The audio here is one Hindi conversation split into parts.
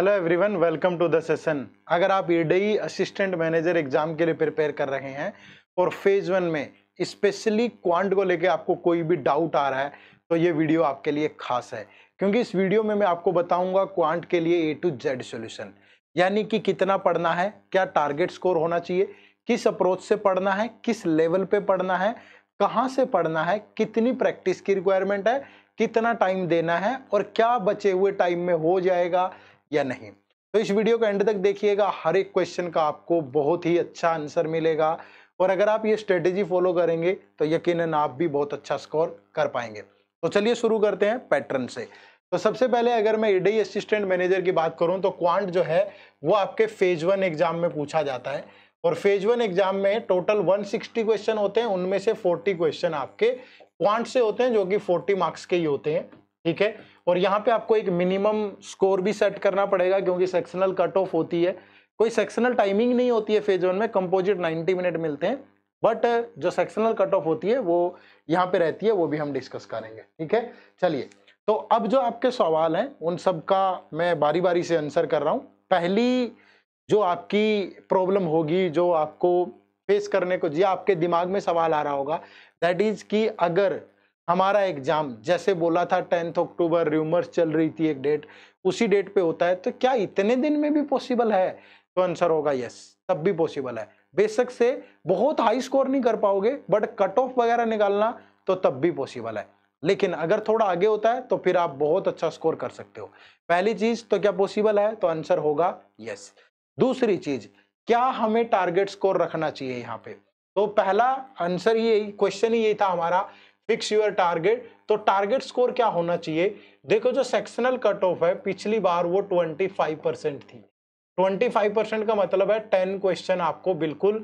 hello everyone welcome to the session अगर आप ईडई असिस्टेंट मैनेजर एग्जाम के लिए प्रिपेयर कर रहे हैं और फेज वन में स्पेशली क्वांट को लेके आपको कोई भी डाउट आ रहा है तो ये वीडियो आपके लिए खास है क्योंकि इस वीडियो में मैं आपको बताऊंगा क्वांट के लिए ए टू जेड सोल्यूशन यानी कि कितना पढ़ना है क्या टारगेट स्कोर होना चाहिए किस अप्रोच से पढ़ना है किस लेवल पे पढ़ना है कहाँ से पढ़ना है कितनी प्रैक्टिस की रिक्वायरमेंट है कितना टाइम देना है और क्या बचे हुए टाइम में हो जाएगा या नहीं तो इस वीडियो को एंड तक देखिएगा हर एक क्वेश्चन का आपको बहुत ही अच्छा आंसर मिलेगा और अगर आप ये स्ट्रेटेजी फॉलो करेंगे तो यकीनन आप भी बहुत अच्छा स्कोर कर पाएंगे तो चलिए शुरू करते हैं पैटर्न से तो सबसे पहले अगर मैं ईडी असिस्टेंट मैनेजर की बात करूं तो क्वांट जो है वो आपके फेज वन एग्जाम में पूछा जाता है और फेज वन एग्जाम में टोटल 160 क्वेश्चन होते हैं उनमें से 40 क्वेश्चन आपके क्वांट से होते हैं जो कि 40 मार्क्स के ही होते हैं ठीक है और यहाँ पे आपको एक मिनिमम स्कोर भी सेट करना पड़ेगा क्योंकि सेक्शनल कट ऑफ होती है कोई सेक्शनल टाइमिंग नहीं होती है फेज वन में कंपोजिट 90 मिनट मिलते हैं बट जो सेक्शनल कट ऑफ होती है वो यहाँ पे रहती है वो भी हम डिस्कस करेंगे ठीक है चलिए तो अब जो आपके सवाल हैं उन सब का मैं बारी बारी से आंसर कर रहा हूँ पहली जो आपकी प्रॉब्लम होगी जो आपको फेस करने को जी आपके दिमाग में सवाल आ रहा होगा दैट इज़ कि अगर हमारा एग्जाम जैसे बोला था टेंथ अक्टूबर र्यूमर्स चल रही थी एक डेट उसी डेट पे होता है तो क्या इतने दिन में भी पॉसिबल है तो आंसर होगा यस तब भी पॉसिबल है बेशक से बहुत हाई स्कोर नहीं कर पाओगे बट कट ऑफ वगैरह निकालना तो तब भी पॉसिबल है लेकिन अगर थोड़ा आगे होता है तो फिर आप बहुत अच्छा स्कोर कर सकते हो पहली चीज तो क्या पॉसिबल है तो आंसर होगा यस दूसरी चीज क्या हमें टारगेट स्कोर रखना चाहिए यहाँ पे तो पहला आंसर ये क्वेश्चन ही यही था हमारा फिक्स यूर टारगेट तो टारगेट स्कोर क्या होना चाहिए देखो जो सेक्शनल कट ऑफ है पिछली बार वो 25 परसेंट थी 25 परसेंट का मतलब है 10 क्वेश्चन आपको बिल्कुल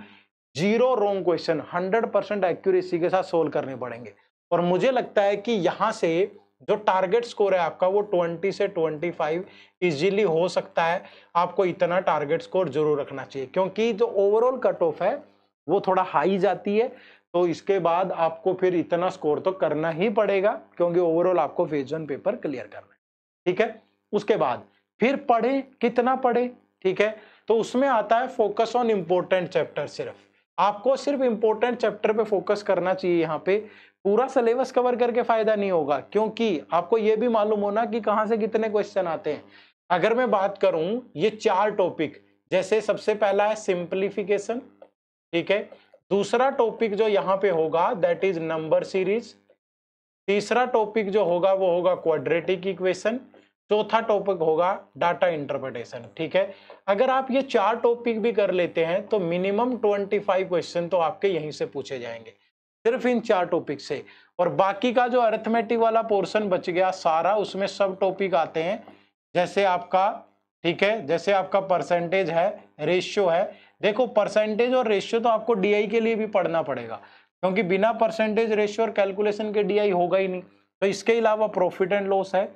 zero wrong question 100 percent accuracy के साथ सोल्व करने पड़ेंगे और मुझे लगता है कि यहाँ से जो टारगेट स्कोर है आपका वो 20 से 25 फाइव इजीली हो सकता है आपको इतना टारगेट स्कोर जरूर रखना चाहिए क्योंकि जो ओवरऑल कट ऑफ है वो थोड़ा हाई जाती है तो इसके बाद आपको फिर इतना स्कोर तो करना ही पड़ेगा क्योंकि ओवरऑल आपको फेज वन पेपर क्लियर करना है ठीक है उसके बाद फिर पढ़े कितना पढ़े ठीक है तो उसमें आता है फोकस ऑन इम्पोर्टेंट चैप्टर सिर्फ आपको सिर्फ इम्पोर्टेंट चैप्टर पे फोकस करना चाहिए यहाँ पे पूरा सिलेबस कवर करके फायदा नहीं होगा क्योंकि आपको यह भी मालूम होना कि कहां से कितने क्वेश्चन आते हैं अगर मैं बात करूं ये चार टॉपिक जैसे सबसे पहला है सिंप्लीफिकेशन ठीक है दूसरा टॉपिक जो यहाँ पे होगा दैट इज नंबर सीरीज तीसरा टॉपिक जो होगा वो होगा क्वाड्रेटिक इक्वेशन चौथा टॉपिक होगा डाटा इंटरप्रिटेशन ठीक है अगर आप ये चार टॉपिक भी कर लेते हैं तो मिनिमम ट्वेंटी फाइव क्वेश्चन तो आपके यहीं से पूछे जाएंगे सिर्फ इन चार टॉपिक से और बाकी का जो अर्थमेटिक वाला पोर्शन बच गया सारा उसमें सब टॉपिक आते हैं जैसे आपका ठीक है जैसे आपका परसेंटेज है रेशियो है देखो परसेंटेज और रेशियो तो आपको डीआई के लिए भी पढ़ना पड़ेगा क्योंकि बिना परसेंटेज रेशियो और कैलकुलेशन के डीआई होगा ही नहीं तो इसके अलावा प्रॉफिट एंड लॉस है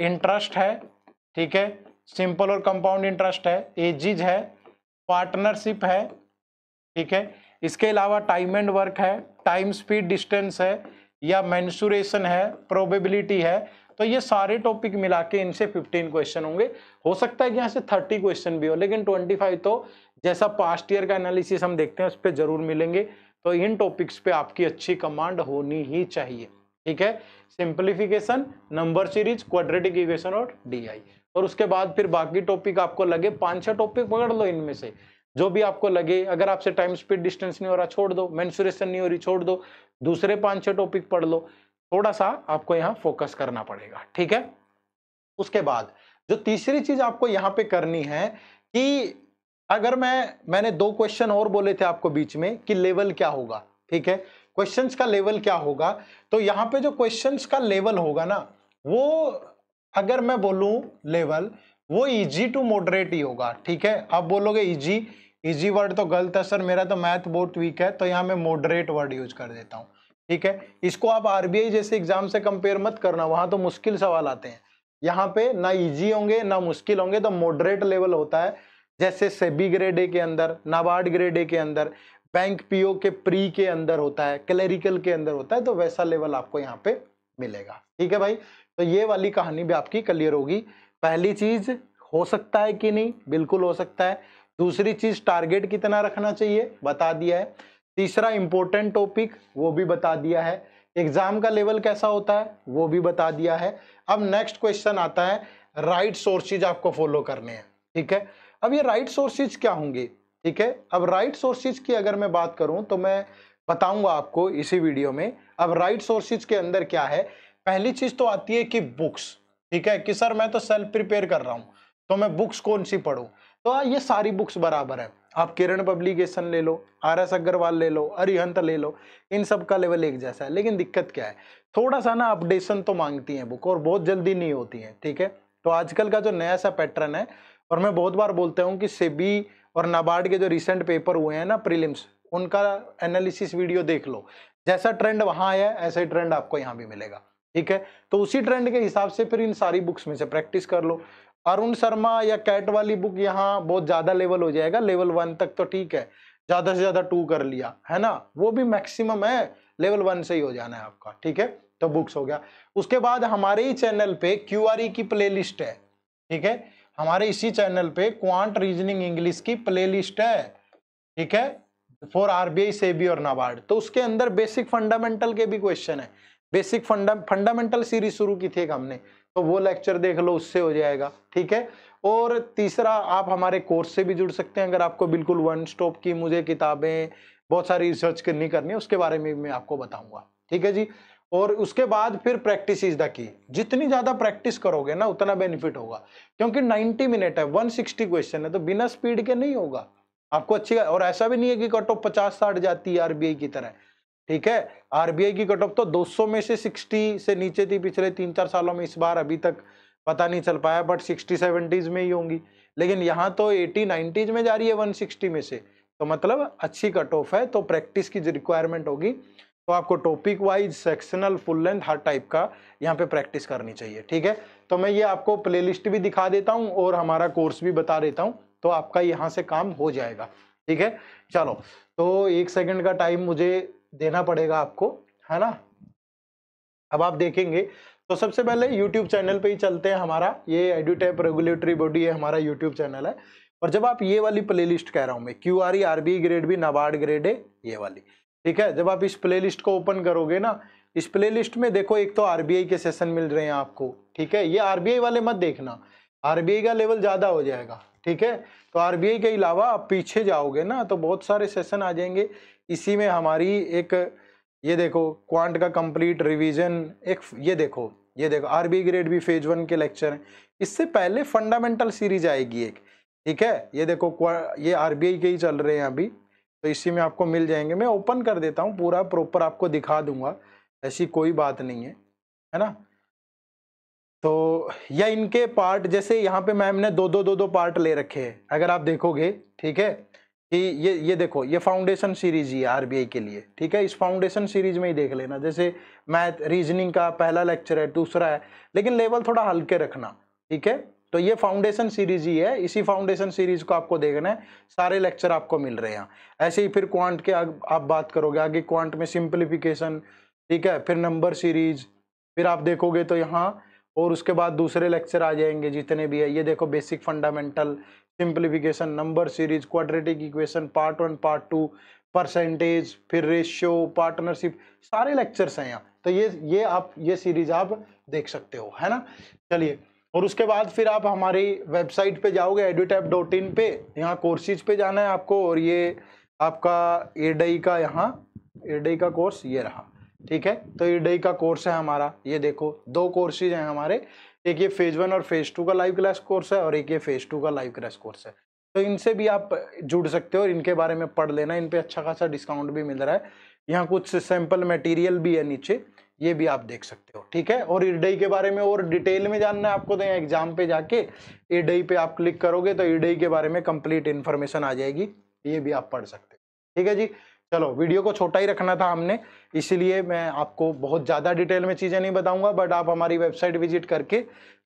इंटरेस्ट है ठीक है सिंपल और कंपाउंड इंटरेस्ट है एजिज है पार्टनरशिप है ठीक है इसके अलावा टाइम एंड वर्क है टाइम स्पीड डिस्टेंस है या मैंसुरेशन है प्रोबेबिलिटी है तो ये सारे टॉपिक मिला के इनसे 15 क्वेश्चन होंगे हो सकता है कि यहाँ से 30 क्वेश्चन भी हो लेकिन 25 तो जैसा पास्ट ईयर का एनालिसिस हम देखते हैं उस पर जरूर मिलेंगे तो इन टॉपिक्स पे आपकी अच्छी कमांड होनी ही चाहिए ठीक है simplification number series quadratic equation और डी और उसके बाद फिर बाकी टॉपिक आपको लगे पाँच छह टॉपिक पकड़ लो इनमें से जो भी आपको लगे अगर आपसे टाइम स्पीड डिस्टेंस नहीं हो रहा छोड़ दो मैंसुरेशन नहीं हो रही छोड़ दो दूसरे पांच छह टॉपिक पढ़ लो थोड़ा सा आपको यहां फोकस करना पड़ेगा ठीक है उसके बाद जो तीसरी चीज आपको यहां पे करनी है कि अगर मैं मैंने दो क्वेश्चन और बोले थे आपको बीच में कि लेवल क्या होगा ठीक है क्वेश्चंस का लेवल क्या होगा तो यहां पे जो क्वेश्चंस का लेवल होगा ना वो अगर मैं बोलूं लेवल वो इजी टू मॉडरेट ही होगा ठीक है आप बोलोगे इजी इजी वर्ड तो गलत है सर मेरा तो मैथ बहुत वीक है तो यहां मैं मॉडरेट वर्ड यूज कर देता हूँ ठीक है इसको आप आरबीआई जैसे एग्जाम से कंपेयर मत करना वहां तो मुश्किल सवाल आते हैं यहाँ पे ना इजी होंगे ना मुश्किल होंगे तो मॉडरेट लेवल होता है जैसे सेबी ग्रेड ए के अंदर नाबार्ड ग्रेड ए के अंदर बैंक पीओ के प्री के अंदर होता है क्लेरिकल के अंदर होता है तो वैसा लेवल आपको यहाँ पे मिलेगा ठीक है भाई तो ये वाली कहानी भी आपकी क्लियर होगी पहली चीज हो सकता है कि नहीं बिल्कुल हो सकता है दूसरी चीज टारगेट कितना रखना चाहिए बता दिया है तीसरा इंपॉर्टेंट टॉपिक वो भी बता दिया है एग्जाम का लेवल कैसा होता है वो भी बता दिया है अब नेक्स्ट क्वेश्चन आता है राइट सोर्सेज आपको फॉलो करने हैं ठीक है अब ये राइट सोर्सेज क्या होंगे ठीक है अब राइट सोर्सेज की अगर मैं बात करूं तो मैं बताऊंगा आपको इसी वीडियो में अब राइट सोर्सेज के अंदर क्या है पहली चीज तो आती है कि बुक्स ठीक है कि सर मैं तो सेल्फ प्रिपेयर कर रहा हूं तो मैं बुक्स कौन सी पढ़ूँ तो हाँ, ये सारी बुक्स बराबर है आप किरण पब्लिकेशन ले लो आर एस अग्रवाल ले लो अरिहंत ले लो इन सब का लेवल एक जैसा है लेकिन दिक्कत क्या है थोड़ा सा ना अपडेशन तो मांगती हैं बुक और बहुत जल्दी नहीं होती हैं ठीक है तो आजकल का जो नया सा पैटर्न है और मैं बहुत बार बोलता हूँ कि सेबी और नाबार्ड के जो रिसेंट पेपर हुए हैं ना प्रिलिम्स उनका एनालिसिस वीडियो देख लो जैसा ट्रेंड वहाँ आया ऐसा ही ट्रेंड आपको यहाँ भी मिलेगा ठीक है तो उसी ट्रेंड के हिसाब से फिर इन सारी बुक्स में से प्रैक्टिस कर लो अरुण शर्मा या कैट वाली बुक यहाँ बहुत ज्यादा लेवल हो जाएगा लेवल वन तक तो ठीक है ज्यादा से ज्यादा टू कर लिया है ना वो भी मैक्सिमम है लेवल वन से ही हो जाना है आपका ठीक है तो बुक्स हो गया उसके बाद हमारे ही चैनल पे क्यू e की प्लेलिस्ट है ठीक है हमारे इसी चैनल पे क्वांट रीजनिंग इंग्लिश की प्लेलिस्ट है ठीक है फॉर आरबीआई सेबी और नाबार्ड तो उसके अंदर बेसिक फंडामेंटल के भी क्वेश्चन है बेसिक फंडा फंडामेंटल सीरीज शुरू की थी हमने तो वो लेक्चर देख लो उससे हो जाएगा ठीक है और तीसरा आप हमारे कोर्स से भी जुड़ सकते हैं अगर आपको बिल्कुल वन स्टॉप की मुझे किताबें बहुत सारी रिसर्च करनी करनी है उसके बारे में मैं आपको बताऊंगा ठीक है जी और उसके बाद फिर प्रैक्टिस इज द की जितनी ज़्यादा प्रैक्टिस करोगे ना उतना बेनिफिट होगा क्योंकि 90 मिनट है 160 क्वेश्चन है तो बिना स्पीड के नहीं होगा आपको अच्छी और ऐसा भी नहीं है कि कट ऑफ पचास साठ जाती है आरबीआई की तरह ठीक है आरबीआई की कट ऑफ तो 200 में से 60 से नीचे थी पिछले तीन चार सालों में इस बार अभी तक पता नहीं चल पाया बट 60 सेवेंटीज में ही होंगी लेकिन यहाँ तो 80 नाइन्टीज में जा रही है 160 में से तो मतलब अच्छी कट ऑफ है तो प्रैक्टिस की रिक्वायरमेंट होगी तो आपको topic wise sectional full length हर टाइप का यहाँ पे प्रैक्टिस करनी चाहिए ठीक है तो मैं ये आपको प्लेलिस्ट भी दिखा देता हूँ और हमारा कोर्स भी बता देता हूँ तो आपका यहाँ से काम हो जाएगा ठीक है चलो तो एक सेकंड का टाइम मुझे देना पड़ेगा आपको है ना अब आप देखेंगे तो सबसे पहले YouTube चैनल पे ही चलते हैं हमारा ये एडुटेप रेगुलेटरी बॉडी है हमारा YouTube चैनल है और जब आप ये वाली प्लेलिस्ट कह रहा हूँ मैं Q R E R B grade भी नबार्ड ग्रेड है ये वाली ठीक है जब आप इस प्लेलिस्ट को ओपन करोगे ना इस प्लेलिस्ट में देखो एक तो आर के सेशन मिल रहे हैं आपको ठीक है ये आर वाले मत देखना आर का लेवल ज़्यादा हो जाएगा ठीक है तो आर के अलावा आप पीछे जाओगे ना तो बहुत सारे सेशन आ जाएंगे इसी में हमारी एक ये देखो क्वांट का कंप्लीट रिवीजन एक ये देखो ये देखो आर बी ग्रेड भी फेज वन के लेक्चर हैं इससे पहले फंडामेंटल सीरीज आएगी एक ठीक है ये देखो ये आर के ही चल रहे हैं अभी तो इसी में आपको मिल जाएंगे मैं ओपन कर देता हूँ पूरा प्रॉपर आपको दिखा दूंगा ऐसी कोई बात नहीं है है ना तो या इनके पार्ट जैसे यहाँ पे मैम ने दो दो दो दो पार्ट ले रखे हैं अगर आप देखोगे ठीक है कि ये ये देखो ये फाउंडेशन सीरीज ही है आरबीआई के लिए ठीक है इस फाउंडेशन सीरीज में ही देख लेना जैसे मैथ रीजनिंग का पहला लेक्चर है दूसरा है लेकिन लेवल थोड़ा हल्के रखना ठीक है तो ये फाउंडेशन सीरीज ही है इसी फाउंडेशन सीरीज को आपको देखना है सारे लेक्चर आपको मिल रहे हैं ऐसे ही फिर क्वांट के आग, आप बात करोगे आगे क्वांट में सिंप्लीफिकेशन ठीक है फिर नंबर सीरीज फिर आप देखोगे तो यहाँ और उसके बाद दूसरे लेक्चर आ जाएंगे जितने भी है ये देखो basic fundamental simplification number series quadratic equation part one part two percentage फिर रेशियो पार्टनरशिप सारे लेक्चर्स हैं यहाँ तो ये ये आप ये सीरीज आप देख सकते हो है ना चलिए और उसके बाद फिर आप हमारी वेबसाइट पे जाओगे एडिटैप डॉट इन पे यहाँ कोर्सेज पे जाना है आपको और ये आपका एडई का यहाँ एडई का कोर्स ये रहा ठीक है तो ये डई का कोर्स है हमारा ये देखो दो कोर्सेज हैं हमारे एक ये फेज वन और फेज टू का लाइव क्लास कोर्स है और एक ये फेज टू का लाइव क्लास कोर्स है तो इनसे भी आप जुड़ सकते हो और इनके बारे में पढ़ लेना इन पर अच्छा खासा डिस्काउंट भी मिल रहा है यहाँ कुछ सैम्पल मटेरियल भी है नीचे ये भी आप देख सकते हो ठीक है और ईडई के बारे में और डिटेल में जानना है आपको तो यहाँ एग्जाम पे जाके ईडई पे आप क्लिक करोगे तो ईडई के बारे में कंप्लीट इन्फॉर्मेशन आ जाएगी ये भी आप पढ़ सकते हो ठीक है जी चलो वीडियो को छोटा ही रखना था हमने इसीलिए मैं आपको बहुत ज़्यादा डिटेल में चीज़ें नहीं बताऊंगा बट आप हमारी वेबसाइट विजिट करके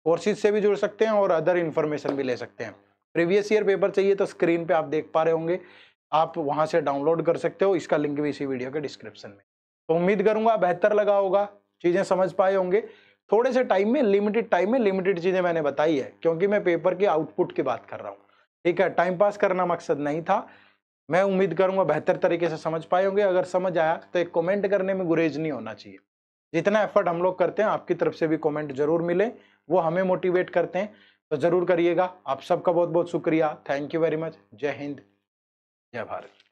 कोर्सेज से भी जुड़ सकते हैं और अदर इन्फॉर्मेशन भी ले सकते हैं प्रीवियस ईयर पेपर चाहिए तो स्क्रीन पे आप देख पा रहे होंगे आप वहाँ से डाउनलोड कर सकते हो इसका लिंक भी इसी वीडियो के डिस्क्रिप्शन में तो उम्मीद करूँगा बेहतर लगा होगा चीज़ें समझ पाए होंगे थोड़े से टाइम में लिमिटेड टाइम में लिमिटेड चीज़ें मैंने बताई है क्योंकि मैं पेपर के आउटपुट की बात कर रहा हूँ ठीक है टाइम पास करना मकसद नहीं था मैं उम्मीद करूंगा बेहतर तरीके से समझ पाए होंगे अगर समझ आया तो एक कमेंट करने में गुरेज नहीं होना चाहिए जितना एफर्ट हम लोग करते हैं आपकी तरफ से भी कमेंट जरूर मिले वो हमें मोटिवेट करते हैं तो ज़रूर करिएगा आप सबका बहुत बहुत शुक्रिया थैंक यू वेरी मच जय हिंद जय भारत